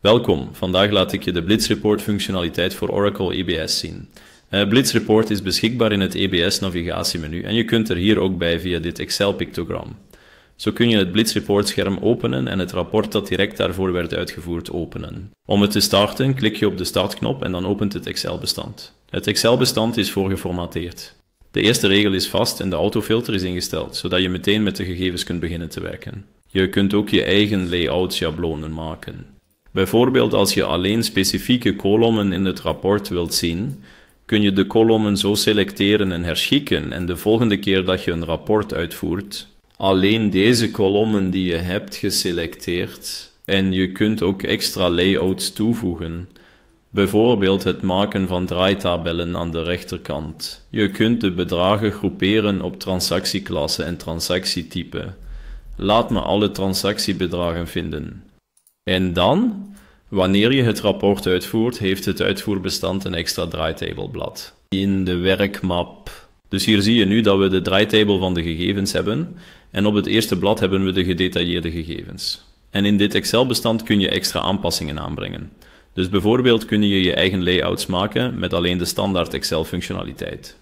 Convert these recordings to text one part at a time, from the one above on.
Welkom, vandaag laat ik je de Blitz Report functionaliteit voor Oracle EBS zien. Eh, Blitzreport Blitz Report is beschikbaar in het EBS navigatiemenu en je kunt er hier ook bij via dit Excel pictogram. Zo kun je het Blitz scherm openen en het rapport dat direct daarvoor werd uitgevoerd openen. Om het te starten klik je op de startknop en dan opent het Excel bestand. Het Excel bestand is voorgeformateerd. De eerste regel is vast en de autofilter is ingesteld, zodat je meteen met de gegevens kunt beginnen te werken. Je kunt ook je eigen layout schablonen maken. Bijvoorbeeld als je alleen specifieke kolommen in het rapport wilt zien, kun je de kolommen zo selecteren en herschikken en de volgende keer dat je een rapport uitvoert, alleen deze kolommen die je hebt geselecteerd en je kunt ook extra layouts toevoegen. Bijvoorbeeld het maken van draaitabellen aan de rechterkant. Je kunt de bedragen groeperen op transactieklasse en transactietype. Laat me alle transactiebedragen vinden. En dan Wanneer je het rapport uitvoert, heeft het uitvoerbestand een extra draaitableblad in de werkmap. Dus hier zie je nu dat we de draaitable van de gegevens hebben en op het eerste blad hebben we de gedetailleerde gegevens. En in dit Excel-bestand kun je extra aanpassingen aanbrengen. Dus bijvoorbeeld kun je je eigen layouts maken met alleen de standaard Excel-functionaliteit.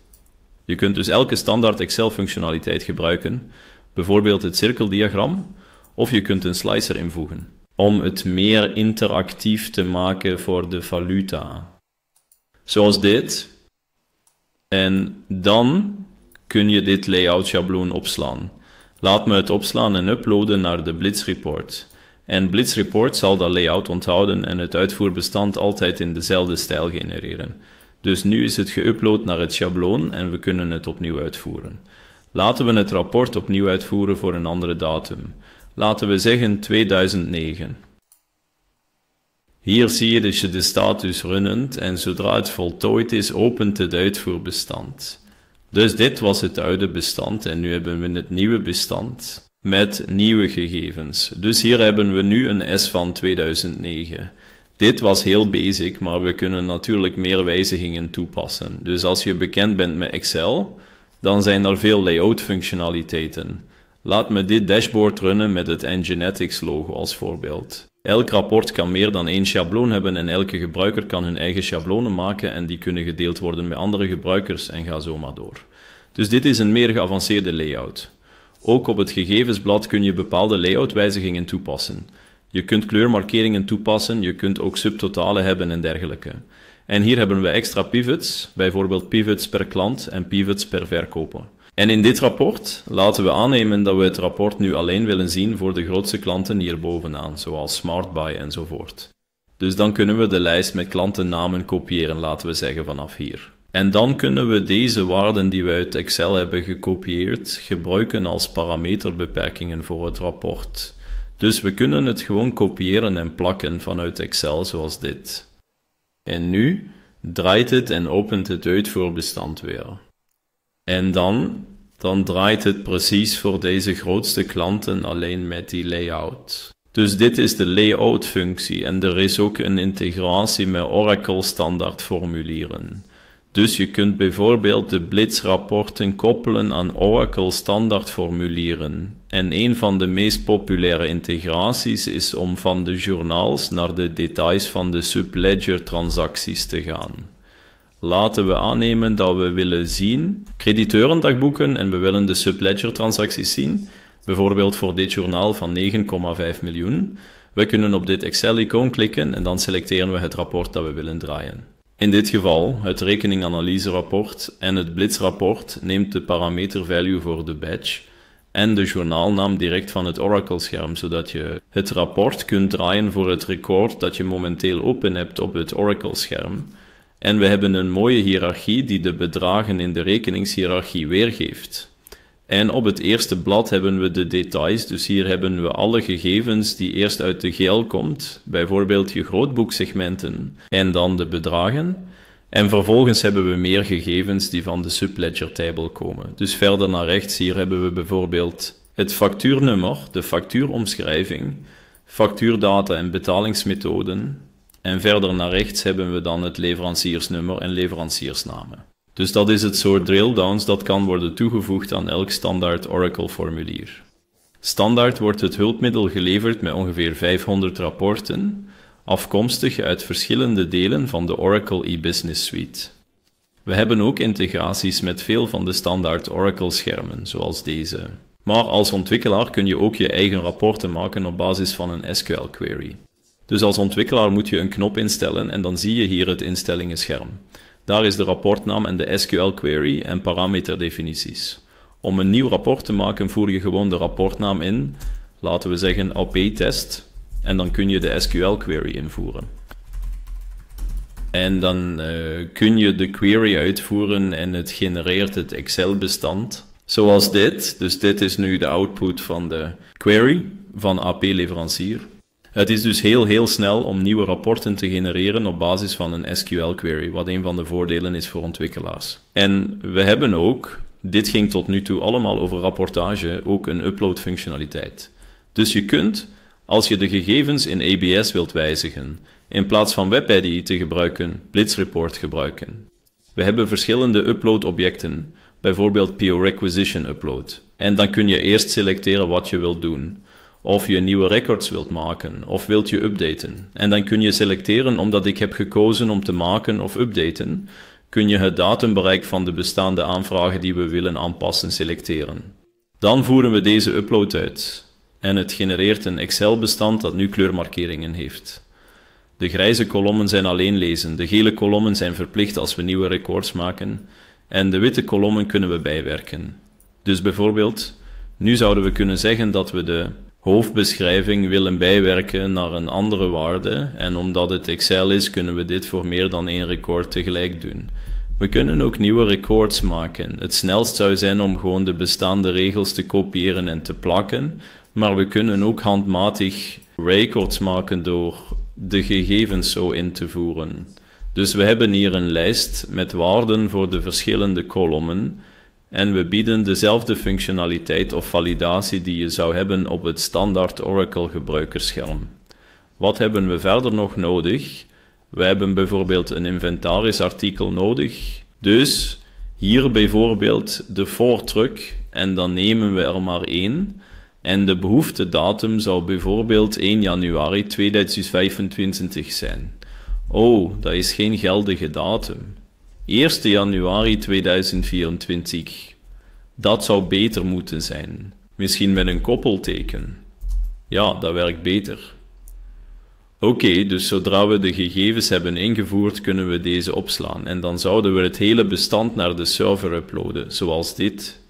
Je kunt dus elke standaard Excel-functionaliteit gebruiken, bijvoorbeeld het cirkeldiagram, of je kunt een slicer invoegen om het meer interactief te maken voor de valuta. Zoals dit. En dan kun je dit layout schabloon opslaan. Laat me het opslaan en uploaden naar de Blitzreport. En Blitzreport zal dat layout onthouden en het uitvoerbestand altijd in dezelfde stijl genereren. Dus nu is het geüpload naar het schabloon en we kunnen het opnieuw uitvoeren. Laten we het rapport opnieuw uitvoeren voor een andere datum laten we zeggen 2009. Hier zie je dus de status runnend en zodra het voltooid is, opent het uitvoerbestand. Dus dit was het oude bestand en nu hebben we het nieuwe bestand met nieuwe gegevens. Dus hier hebben we nu een S van 2009. Dit was heel basic, maar we kunnen natuurlijk meer wijzigingen toepassen. Dus als je bekend bent met Excel, dan zijn er veel layout functionaliteiten. Laat me dit dashboard runnen met het Nginetics logo als voorbeeld. Elk rapport kan meer dan één schabloon hebben en elke gebruiker kan hun eigen schablonen maken en die kunnen gedeeld worden met andere gebruikers en ga zo maar door. Dus dit is een meer geavanceerde layout. Ook op het gegevensblad kun je bepaalde layoutwijzigingen toepassen. Je kunt kleurmarkeringen toepassen, je kunt ook subtotalen hebben en dergelijke. En hier hebben we extra pivots, bijvoorbeeld pivots per klant en pivots per verkoper. En in dit rapport laten we aannemen dat we het rapport nu alleen willen zien voor de grootste klanten hierbovenaan, zoals SmartBuy enzovoort. Dus dan kunnen we de lijst met klantennamen kopiëren, laten we zeggen vanaf hier. En dan kunnen we deze waarden die we uit Excel hebben gekopieerd gebruiken als parameterbeperkingen voor het rapport. Dus we kunnen het gewoon kopiëren en plakken vanuit Excel zoals dit. En nu draait het en opent het uit voor bestand weer. En dan, dan draait het precies voor deze grootste klanten alleen met die layout. Dus dit is de layout functie en er is ook een integratie met Oracle standaardformulieren. Dus je kunt bijvoorbeeld de Blitzrapporten koppelen aan Oracle standaardformulieren. En een van de meest populaire integraties is om van de journaals naar de details van de subledger transacties te gaan laten we aannemen dat we willen zien crediteurendagboeken en we willen de subledger-transacties zien, bijvoorbeeld voor dit journaal van 9,5 miljoen. We kunnen op dit Excel-icoon klikken en dan selecteren we het rapport dat we willen draaien. In dit geval, het rekeninganalyse-rapport en het blitzrapport neemt de parameter value voor de badge en de journaalnaam direct van het Oracle-scherm, zodat je het rapport kunt draaien voor het record dat je momenteel open hebt op het Oracle-scherm. En we hebben een mooie hiërarchie die de bedragen in de rekeningshiërarchie weergeeft. En op het eerste blad hebben we de details, dus hier hebben we alle gegevens die eerst uit de GL komt, bijvoorbeeld je grootboeksegmenten en dan de bedragen. En vervolgens hebben we meer gegevens die van de subledger table komen. Dus verder naar rechts, hier hebben we bijvoorbeeld het factuurnummer, de factuuromschrijving, factuurdata en betalingsmethoden, en verder naar rechts hebben we dan het leveranciersnummer en leveranciersnamen. Dus dat is het soort drilldowns dat kan worden toegevoegd aan elk standaard Oracle formulier. Standaard wordt het hulpmiddel geleverd met ongeveer 500 rapporten, afkomstig uit verschillende delen van de Oracle e-Business Suite. We hebben ook integraties met veel van de standaard Oracle-schermen, zoals deze. Maar als ontwikkelaar kun je ook je eigen rapporten maken op basis van een SQL-query. Dus als ontwikkelaar moet je een knop instellen en dan zie je hier het instellingenscherm. Daar is de rapportnaam en de SQL query en parameterdefinities. Om een nieuw rapport te maken voer je gewoon de rapportnaam in, laten we zeggen AP-test, en dan kun je de SQL query invoeren. En dan eh, kun je de query uitvoeren en het genereert het Excel-bestand. Zoals dit. Dus dit is nu de output van de query van AP-leverancier. Het is dus heel, heel snel om nieuwe rapporten te genereren op basis van een SQL-query, wat een van de voordelen is voor ontwikkelaars. En we hebben ook, dit ging tot nu toe allemaal over rapportage, ook een upload-functionaliteit. Dus je kunt, als je de gegevens in ABS wilt wijzigen, in plaats van webaddie te gebruiken, Blitzreport gebruiken. We hebben verschillende upload-objecten, bijvoorbeeld PO Requisition Upload. En dan kun je eerst selecteren wat je wilt doen. Of je nieuwe records wilt maken, of wilt je updaten. En dan kun je selecteren, omdat ik heb gekozen om te maken of updaten, kun je het datumbereik van de bestaande aanvragen die we willen aanpassen selecteren. Dan voeren we deze upload uit. En het genereert een Excel-bestand dat nu kleurmarkeringen heeft. De grijze kolommen zijn alleen lezen, de gele kolommen zijn verplicht als we nieuwe records maken en de witte kolommen kunnen we bijwerken. Dus bijvoorbeeld, nu zouden we kunnen zeggen dat we de hoofdbeschrijving willen bijwerken naar een andere waarde en omdat het Excel is kunnen we dit voor meer dan één record tegelijk doen. We kunnen ook nieuwe records maken. Het snelst zou zijn om gewoon de bestaande regels te kopiëren en te plakken, maar we kunnen ook handmatig records maken door de gegevens zo in te voeren. Dus we hebben hier een lijst met waarden voor de verschillende kolommen en we bieden dezelfde functionaliteit of validatie die je zou hebben op het standaard Oracle gebruikersscherm. Wat hebben we verder nog nodig? We hebben bijvoorbeeld een inventarisartikel nodig. Dus hier bijvoorbeeld de voortruk en dan nemen we er maar één. En de behoeftedatum zou bijvoorbeeld 1 januari 2025 zijn. Oh, dat is geen geldige datum. 1 januari 2024. Dat zou beter moeten zijn. Misschien met een koppelteken. Ja, dat werkt beter. Oké, dus zodra we de gegevens hebben ingevoerd, kunnen we deze opslaan en dan zouden we het hele bestand naar de server uploaden, zoals dit.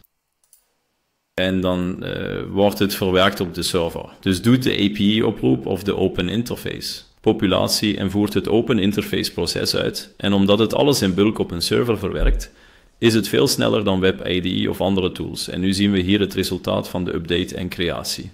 En dan eh, wordt het verwerkt op de server. Dus doet de API-oproep of de Open Interface populatie en voert het open interface proces uit. En omdat het alles in bulk op een server verwerkt, is het veel sneller dan Web IDE of andere tools. En nu zien we hier het resultaat van de update en creatie.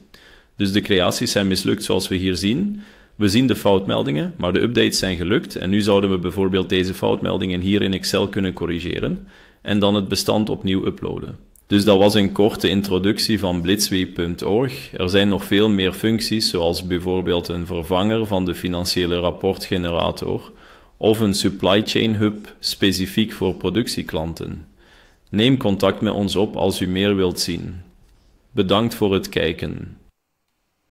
Dus de creaties zijn mislukt zoals we hier zien. We zien de foutmeldingen, maar de updates zijn gelukt. En nu zouden we bijvoorbeeld deze foutmeldingen hier in Excel kunnen corrigeren en dan het bestand opnieuw uploaden. Dus dat was een korte introductie van blitzwee.org. Er zijn nog veel meer functies, zoals bijvoorbeeld een vervanger van de financiële rapportgenerator of een supply chain hub specifiek voor productieklanten. Neem contact met ons op als u meer wilt zien. Bedankt voor het kijken.